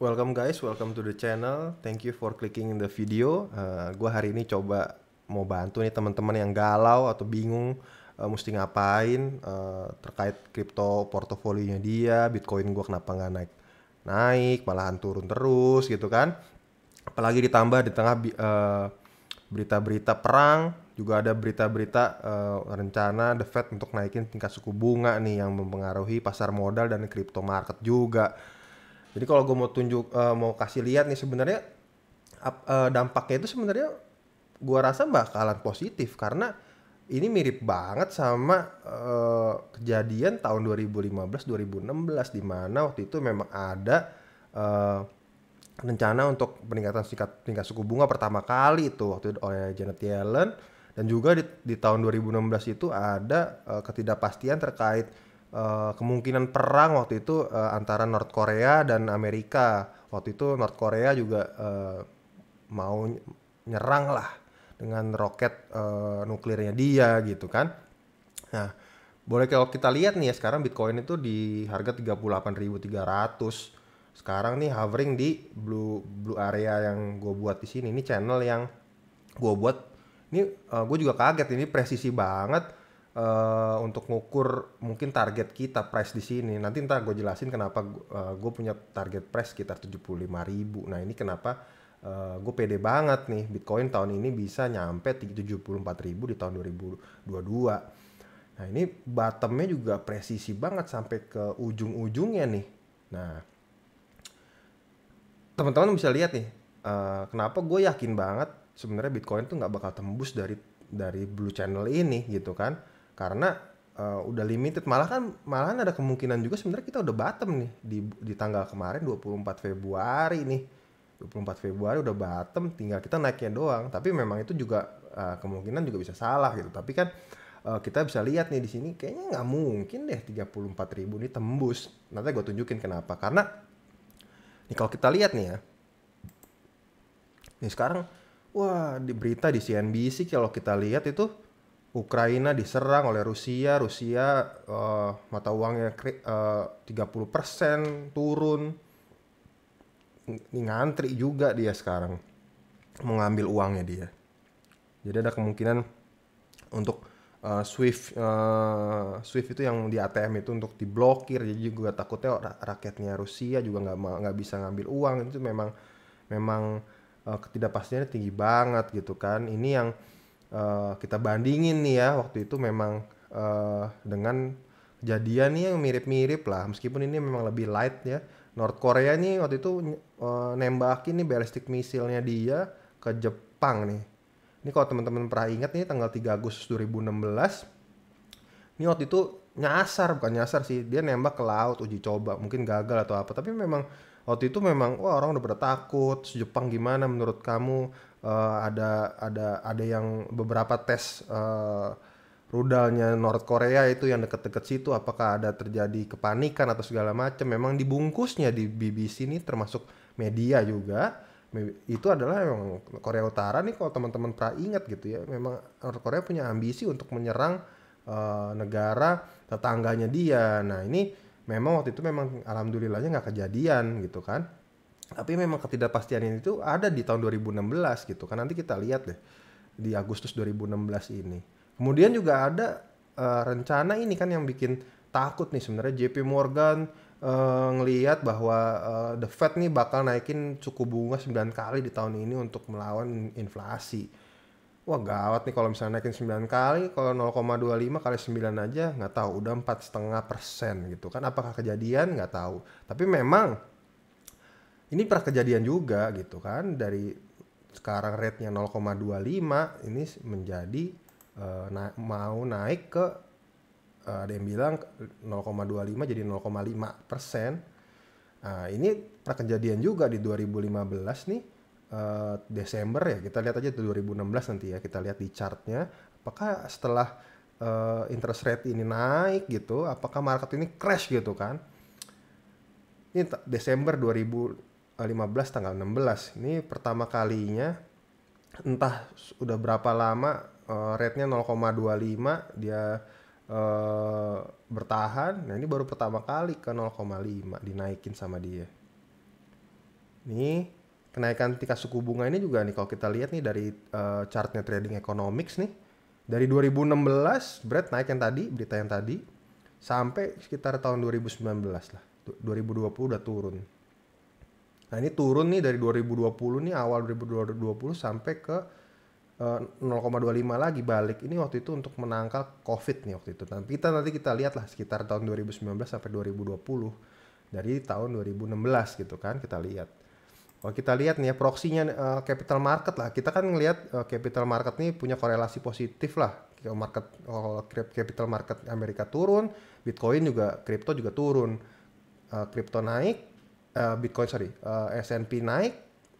Welcome guys, welcome to the channel. Thank you for clicking in the video. Uh, eh, gue hari ini coba mau bantu nih teman-teman yang galau atau bingung uh, mesti ngapain uh, terkait kripto portofolionya dia, Bitcoin gue kenapa nggak naik naik, malahan turun terus gitu kan. Apalagi ditambah di tengah berita berita-berita perang, juga ada berita-berita uh, rencana The Fed untuk naikin tingkat suku bunga nih yang mempengaruhi pasar modal dan crypto market juga jadi kalau gue mau tunjuk uh, mau kasih lihat nih sebenarnya uh, dampaknya itu sebenarnya gue rasa bakalan positif karena ini mirip banget sama uh, kejadian tahun 2015-2016 di mana waktu itu memang ada uh, rencana untuk peningkatan tingkat tingkat suku bunga pertama kali itu waktu itu oleh Janet Yellen dan juga di, di tahun 2016 itu ada uh, ketidakpastian terkait uh, kemungkinan perang waktu itu uh, antara North Korea dan Amerika. Waktu itu North Korea juga uh, mau nyerang lah dengan roket uh, nuklirnya dia gitu kan. Nah, boleh kalau kita lihat nih ya sekarang Bitcoin itu di harga 38.300. Sekarang nih hovering di blue blue area yang gue buat di sini. Ini channel yang gue buat. Ini uh, gue juga kaget ini presisi banget uh, untuk ngukur mungkin target kita price di sini. Nanti ntar gue jelasin kenapa uh, eh, gue punya target price sekitar 75 ribu. Nah ini kenapa uh, eh, gue pede banget nih Bitcoin tahun ini bisa nyampe 74 ribu di tahun 2022. Nah ini bottomnya juga presisi banget sampai ke ujung-ujungnya nih. Nah teman-teman bisa lihat nih uh, kenapa gue yakin banget sebenarnya Bitcoin tuh nggak bakal tembus dari dari blue channel ini gitu kan karena uh, udah limited malah kan malahan ada kemungkinan juga sebenarnya kita udah bottom nih di di tanggal kemarin 24 Februari nih 24 Februari udah bottom tinggal kita naiknya doang tapi memang itu juga uh, kemungkinan juga bisa salah gitu tapi kan uh, kita bisa lihat nih di sini kayaknya nggak mungkin deh 34 ribu ini tembus nanti gue tunjukin kenapa karena nih kalau kita lihat nih ya nih sekarang wah di berita di CNBC kalau kita lihat itu Ukraina diserang oleh Rusia, Rusia uh, mata uangnya eh, tiga puluh persen turun. ini ngantri juga dia sekarang mengambil uangnya dia. Jadi ada kemungkinan untuk uh, Swift uh, Swift itu yang di ATM itu untuk diblokir jadi juga takutnya rakyatnya Rusia juga nggak nggak bisa ngambil uang itu memang memang uh, ketidakpastiannya tinggi banget gitu kan. Ini yang uh, kita bandingin nih ya waktu itu memang uh, dengan kejadian nih yang mirip-mirip lah meskipun ini memang lebih light ya North Korea nih waktu itu uh, nembakin nih balistik misilnya dia ke Jepang nih ini kalau teman-teman pernah ingat nih tanggal 3 Agustus 2016 ini waktu itu nyasar bukan nyasar sih dia nembak ke laut uji coba mungkin gagal atau apa tapi memang waktu itu memang wah orang udah pada takut Jepang gimana menurut kamu uh, ada ada ada yang beberapa tes uh, rudalnya North Korea itu yang deket-deket situ apakah ada terjadi kepanikan atau segala macam memang dibungkusnya di BBC ini termasuk media juga itu adalah memang Korea Utara nih kalau teman-teman pernah ingat gitu ya memang North Korea punya ambisi untuk menyerang uh, negara tetangganya dia nah ini memang waktu itu memang alhamdulillahnya nggak kejadian gitu kan tapi memang ketidakpastian itu ada di tahun 2016 gitu kan nanti kita lihat deh di Agustus 2016 ini kemudian juga ada uh, rencana ini kan yang bikin takut nih sebenarnya JP Morgan uh, eh, ngelihat bahwa uh, the Fed nih bakal naikin suku bunga 9 kali di tahun ini untuk melawan inflasi wah gawat nih kalau misalnya naikin 9 kali kalau 0,25 kali 9 aja nggak tahu udah empat setengah persen gitu kan apakah kejadian nggak tahu tapi memang ini pernah kejadian juga gitu kan dari sekarang rate-nya 0,25 ini menjadi uh, na mau naik ke uh, ada yang bilang 0,25 jadi 0,5 persen. Nah, ini pernah kejadian juga di 2015 nih uh, Desember ya kita lihat aja tuh 2016 nanti ya kita lihat di chartnya apakah setelah uh, interest rate ini naik gitu apakah market ini crash gitu kan ini Desember 2000 15 tanggal 16 ini pertama kalinya entah sudah berapa lama uh, rate-nya 0,25 dia uh, bertahan nah ini baru pertama kali ke 0,5 dinaikin sama dia nih kenaikan tingkat suku bunga ini juga nih kalau kita lihat nih dari uh, chartnya trading economics nih dari 2016 Brad naik yang tadi berita yang tadi sampai sekitar tahun 2019 lah 2020 udah turun Nah ini turun nih dari 2020 nih awal 2020 sampai ke uh, eh, 0,25 lagi balik. Ini waktu itu untuk menangkal COVID nih waktu itu. Nah kita nanti kita lihat lah sekitar tahun 2019 sampai 2020 dari tahun 2016 gitu kan kita lihat. Kalau oh, kita lihat nih ya proksinya uh, capital market lah. Kita kan ngelihat uh, capital market nih punya korelasi positif lah. Market kalau capital market Amerika turun, Bitcoin juga kripto juga turun. Kripto uh, naik, uh, Bitcoin sorry uh, eh, S&P naik,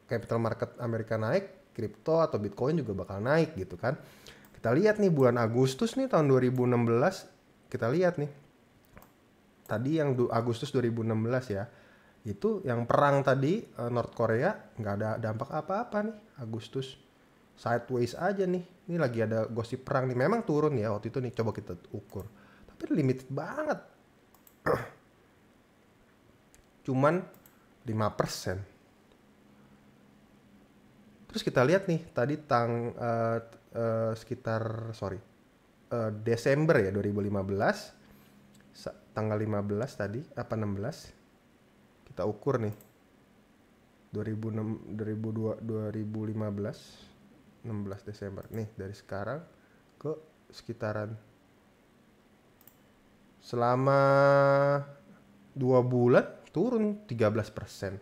capital market Amerika naik, kripto atau Bitcoin juga bakal naik gitu kan. Kita lihat nih bulan Agustus nih tahun 2016 kita lihat nih tadi yang Agustus 2016 ya itu yang perang tadi uh, North Korea nggak ada dampak apa-apa nih Agustus sideways aja nih ini lagi ada gosip perang nih memang turun ya waktu itu nih coba kita ukur tapi limited banget cuman 5%. Terus kita lihat nih tadi tang uh, uh, sekitar sorry uh, Desember ya 2015 tanggal 15 tadi apa 16 kita ukur nih 2006 2002 2015 16 Desember nih dari sekarang ke sekitaran selama dua bulan turun 13 persen.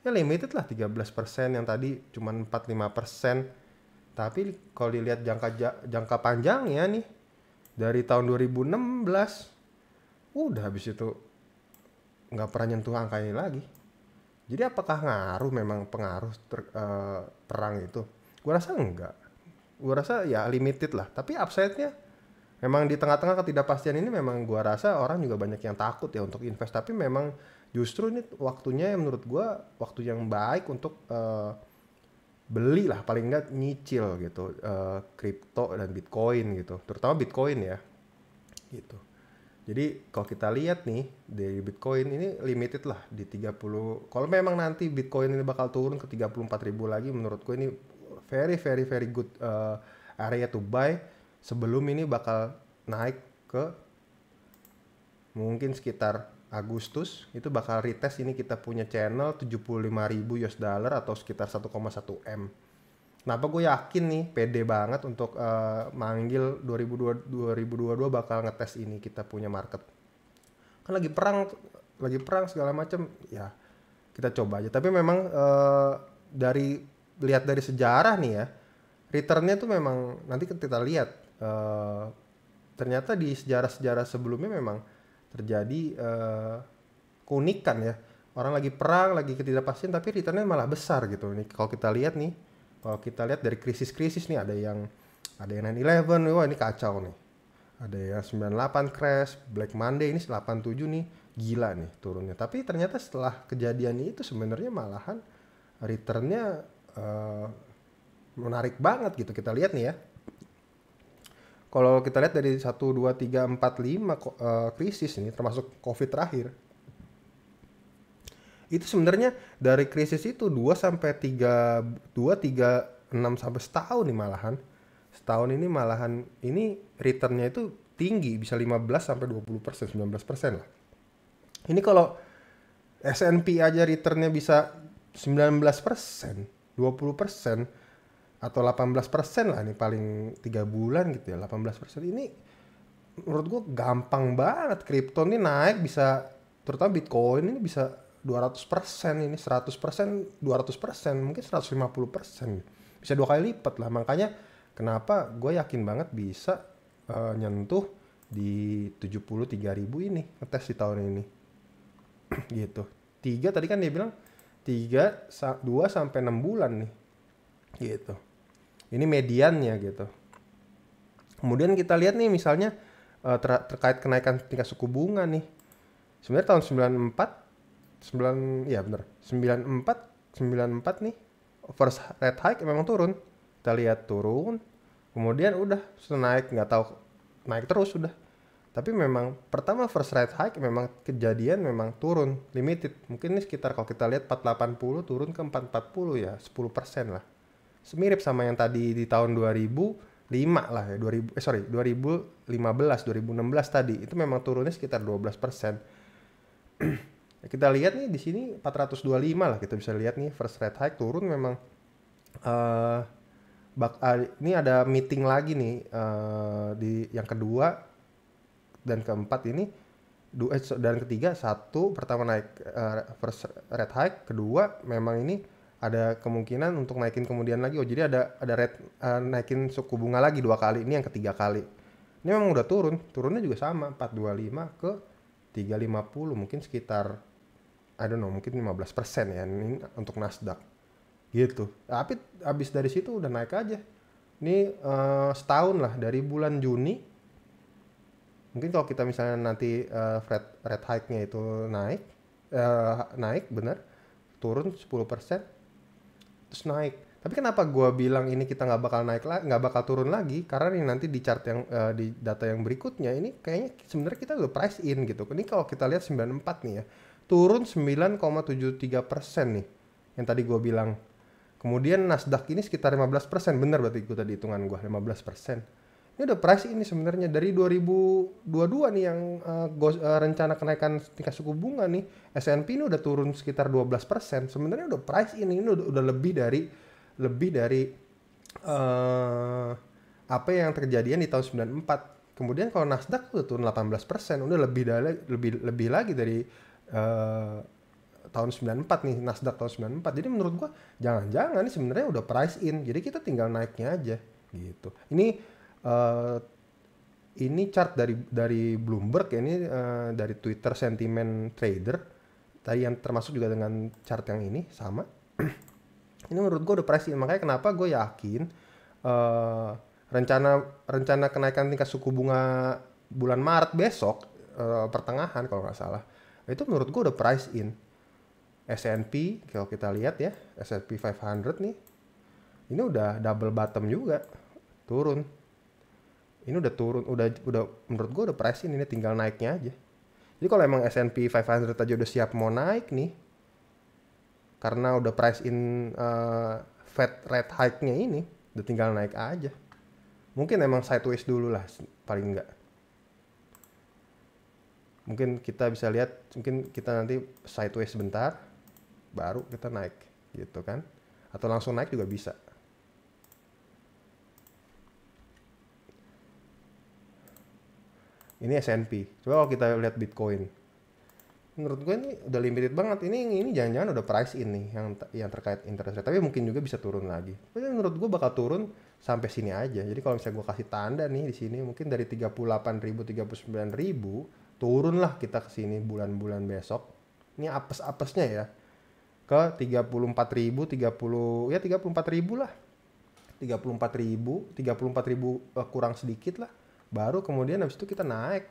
Ya limited lah 13 persen yang tadi cuma 45 persen. Tapi kalau dilihat jangka jangka ya nih dari tahun 2016 udah habis itu nggak pernah nyentuh angka ini lagi. Jadi apakah ngaruh memang pengaruh ter, uh, perang itu? Gua rasa enggak. Gua rasa ya limited lah. Tapi upside-nya memang di tengah-tengah ketidakpastian ini memang gua rasa orang juga banyak yang takut ya untuk invest. Tapi memang justru ini waktunya yang menurut gue waktu yang baik untuk uh, beli lah paling nggak nyicil gitu eh, kripto uh, dan bitcoin gitu terutama bitcoin ya gitu jadi kalau kita lihat nih dari bitcoin ini limited lah di 30 kalau memang nanti bitcoin ini bakal turun ke 34 ribu lagi menurut gue ini very very very good uh, area to buy sebelum ini bakal naik ke mungkin sekitar Agustus itu bakal retest ini kita punya channel 75.000 US dollar atau sekitar 1,1 M. Kenapa gue yakin nih pede banget untuk uh, manggil 2022, 2022 bakal ngetes ini kita punya market. Kan lagi perang lagi perang segala macam ya kita coba aja. Tapi memang uh, dari lihat dari sejarah nih ya returnnya tuh memang nanti kita lihat uh, ternyata di sejarah-sejarah sebelumnya memang terjadi uh, keunikan ya orang lagi perang lagi ketidakpastian tapi returnnya malah besar gitu ini kalau kita lihat nih kalau kita lihat dari krisis-krisis nih ada yang ada yang 9-11 wah ini kacau nih ada yang 98 crash Black Monday ini 87 nih gila nih turunnya tapi ternyata setelah kejadian itu sebenarnya malahan returnnya uh, menarik banget gitu kita lihat nih ya kalau kita lihat dari 1 2 3 4 5 uh, krisis ini termasuk Covid terakhir itu sebenarnya dari krisis itu 2 sampai 3 2 3 6 sampai setahun nih malahan setahun ini malahan ini returnnya itu tinggi bisa 15 sampai 20 persen 19 persen lah ini kalau S&P aja returnnya bisa 19 persen 20 persen atau 18 persen lah ini paling tiga bulan gitu ya 18 persen ini menurut gue gampang banget kripto ini naik bisa terutama bitcoin ini bisa 200 persen ini 100 persen 200 persen mungkin 150 persen bisa dua kali lipat lah makanya kenapa gue yakin banget bisa uh, nyentuh di 73 ribu ini ngetes di tahun ini gitu tiga tadi kan dia bilang tiga dua sampai enam bulan nih gitu ini mediannya gitu kemudian kita lihat nih misalnya eh, ter terkait kenaikan tingkat suku bunga nih sebenarnya tahun 94 9 ya benar 94 94 nih first rate hike memang turun kita lihat turun kemudian udah naik nggak tahu naik terus udah tapi memang pertama first rate hike memang kejadian memang turun limited mungkin ini sekitar kalau kita lihat 480 turun ke 440 ya 10 persen lah Semirip sama yang tadi di tahun 2005 lah ya 2000 eh sorry 2015 2016 tadi itu memang turunnya sekitar 12 persen ya, kita lihat nih di sini 425 lah kita bisa lihat nih first rate hike turun memang uh, bak uh, ini ada meeting lagi nih uh, di yang kedua dan keempat ini dua eh, dan ketiga satu pertama naik uh, first rate hike kedua memang ini ada kemungkinan untuk naikin kemudian lagi oh jadi ada ada red uh, eh, naikin suku bunga lagi dua kali ini yang ketiga kali ini memang udah turun turunnya juga sama 425 ke 350 mungkin sekitar I don't know mungkin 15 persen ya ini untuk Nasdaq gitu tapi abis dari situ udah naik aja ini uh, setahun lah dari bulan Juni mungkin kalau kita misalnya nanti uh, eh, red red hike-nya itu naik uh, naik bener turun 10% persen terus naik tapi kenapa gue bilang ini kita nggak bakal naik lagi nggak bakal turun lagi karena ini nanti di chart yang uh, di data yang berikutnya ini kayaknya sebenarnya kita udah price in gitu ini kalau kita lihat 94 nih ya turun 9,73 persen nih yang tadi gue bilang kemudian Nasdaq ini sekitar 15 persen bener berarti gue tadi hitungan gue 15 persen ini udah price ini sebenarnya dari 2022 nih yang uh, eh, go, uh, eh, rencana kenaikan tingkat suku bunga nih S&P ini udah turun sekitar 12%. Sebenarnya udah price ini ini udah, udah lebih dari lebih dari uh, apa yang terjadi di tahun 94. Kemudian kalau Nasdaq udah turun 18%, udah lebih dari lebih lebih lagi dari uh, tahun 94 nih Nasdaq tahun 94. Jadi menurut gua jangan-jangan ini sebenarnya udah price in. Jadi kita tinggal naiknya aja gitu. Ini uh, ini chart dari dari Bloomberg ini uh, dari Twitter sentiment trader tadi yang termasuk juga dengan chart yang ini sama ini menurut gue udah price in makanya kenapa gue yakin uh, rencana rencana kenaikan tingkat suku bunga bulan Maret besok uh, pertengahan kalau nggak salah itu menurut gue udah price in S&P kalau kita lihat ya S&P 500 nih ini udah double bottom juga turun ini udah turun udah udah menurut gue udah pricing ini tinggal naiknya aja jadi kalau emang S&P 500 aja udah siap mau naik nih karena udah price in uh, Fed rate hike-nya ini udah tinggal naik aja mungkin emang sideways dulu lah paling enggak mungkin kita bisa lihat mungkin kita nanti sideways sebentar baru kita naik gitu kan atau langsung naik juga bisa ini S&P coba kalau kita lihat Bitcoin menurut gue ini udah limited banget ini ini jangan-jangan udah price ini yang yang terkait interest rate tapi mungkin juga bisa turun lagi tapi menurut gue bakal turun sampai sini aja jadi kalau misalnya gue kasih tanda nih di sini mungkin dari 38.000 39.000 turunlah kita ke sini bulan-bulan besok ini apes-apesnya ya ke 34.000 30 ya 34.000 lah 34.000 34.000 eh, kurang sedikit lah baru kemudian habis itu kita naik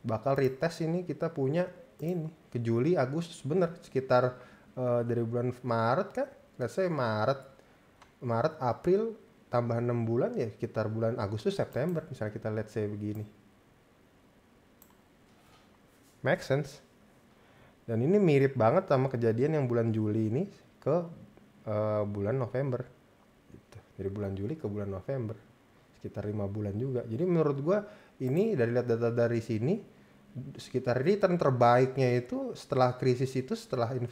bakal retest ini kita punya ini ke Juli Agustus bener sekitar uh, dari bulan Maret kan nggak saya Maret Maret April tambah 6 bulan ya sekitar bulan Agustus September misalnya kita lihat saya begini make sense dan ini mirip banget sama kejadian yang bulan Juli ini ke uh, bulan November gitu. dari bulan Juli ke bulan November sekitar lima bulan juga jadi menurut gue ini dari lihat data dari sini sekitar return terbaiknya itu setelah krisis itu setelah in,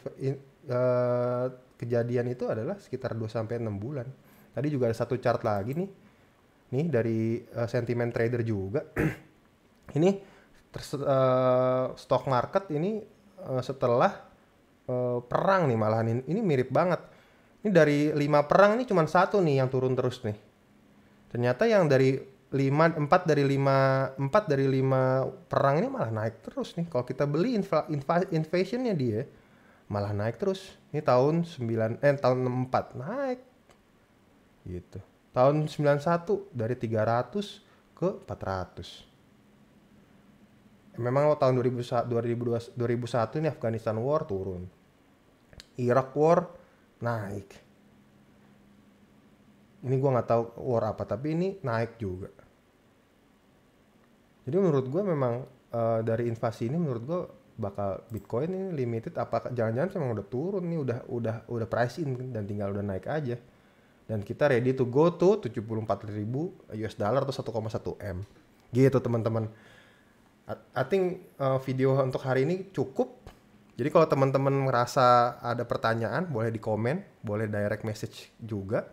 uh, kejadian itu adalah sekitar 2 sampai enam bulan. Tadi juga ada satu chart lagi nih. Nih dari uh, sentimen trader juga. ini uh, stock market ini uh, setelah uh, perang nih malahan ini, ini mirip banget. Ini dari lima perang ini cuma satu nih yang turun terus nih ternyata yang dari lima empat dari 5, empat dari lima perang ini malah naik terus nih kalau kita beli infla, dia malah naik terus ini tahun 9 eh tahun 4 naik gitu tahun 91 dari 300 ke 400 eh, memang tahun 2000, 2002, 2001 ini Afghanistan War turun Irak War naik ini gue nggak tahu war apa tapi ini naik juga jadi menurut gue memang uh, dari invasi ini menurut gue bakal Bitcoin ini limited apa jangan-jangan memang udah turun nih udah udah udah price in kan, dan tinggal udah naik aja dan kita ready to go to 74 ribu US dollar atau 1,1 m gitu teman-teman I think uh, video untuk hari ini cukup jadi kalau teman-teman merasa ada pertanyaan boleh di komen boleh direct message juga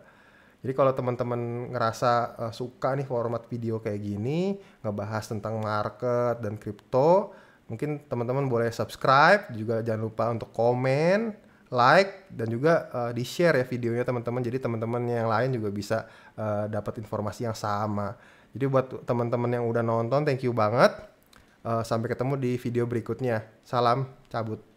jadi kalau teman-teman ngerasa uh, suka nih format video kayak gini, ngebahas tentang market dan crypto, mungkin teman-teman boleh subscribe, juga jangan lupa untuk komen, like dan juga uh, di-share ya videonya teman-teman. Jadi teman-teman yang lain juga bisa uh, dapat informasi yang sama. Jadi buat teman-teman yang udah nonton, thank you banget. Uh, sampai ketemu di video berikutnya. Salam cabut.